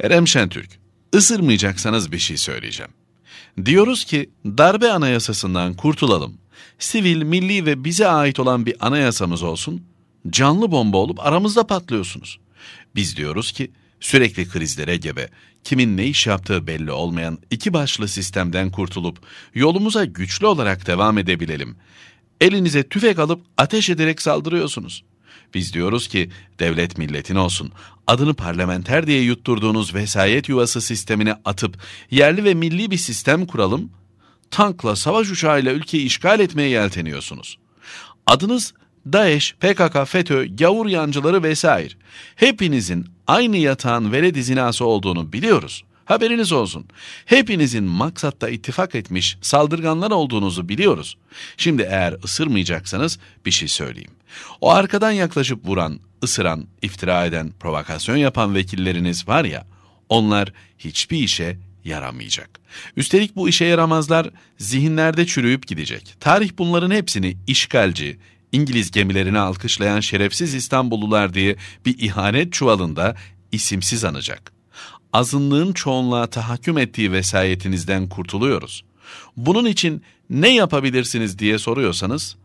Erem Şentürk, ısırmayacaksanız bir şey söyleyeceğim. Diyoruz ki darbe anayasasından kurtulalım. Sivil, milli ve bize ait olan bir anayasamız olsun. Canlı bomba olup aramızda patlıyorsunuz. Biz diyoruz ki sürekli krizlere gebe, kimin ne iş yaptığı belli olmayan iki başlı sistemden kurtulup yolumuza güçlü olarak devam edebilelim. Elinize tüfek alıp ateş ederek saldırıyorsunuz. Biz diyoruz ki devlet milletin olsun. Adını parlamenter diye yutturduğunuz vesayet yuvası sistemine atıp yerli ve milli bir sistem kuralım. Tankla, savaş uçağıyla ülkeyi işgal etmeye yelteniyorsunuz. Adınız DAEŞ, PKK, FETÖ, gavur yancıları vesaire. Hepinizin aynı yatağın velet izinası olduğunu biliyoruz.'' Haberiniz olsun. Hepinizin maksatta ittifak etmiş saldırganlar olduğunuzu biliyoruz. Şimdi eğer ısırmayacaksanız bir şey söyleyeyim. O arkadan yaklaşıp vuran, ısıran, iftira eden, provokasyon yapan vekilleriniz var ya, onlar hiçbir işe yaramayacak. Üstelik bu işe yaramazlar zihinlerde çürüyüp gidecek. Tarih bunların hepsini işgalci, İngiliz gemilerini alkışlayan şerefsiz İstanbullular diye bir ihanet çuvalında isimsiz anacak azınlığın çoğunluğa tahakküm ettiği vesayetinizden kurtuluyoruz. Bunun için ne yapabilirsiniz diye soruyorsanız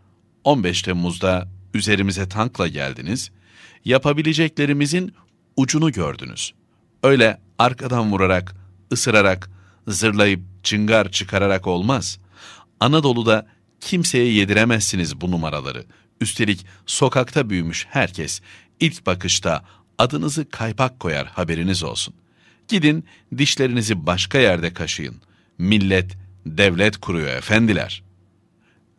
15 Temmuz'da üzerimize tankla geldiniz, yapabileceklerimizin ucunu gördünüz. Öyle arkadan vurarak, ısırarak, zırlayıp çıngar çıkararak olmaz. Anadolu'da kimseye yediremezsiniz bu numaraları. Üstelik sokakta büyümüş herkes ilk bakışta adınızı kaypak koyar haberiniz olsun. Gidin dişlerinizi başka yerde kaşıyın. Millet, devlet kuruyor efendiler.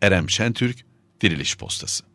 Erem Şentürk, Diriliş Postası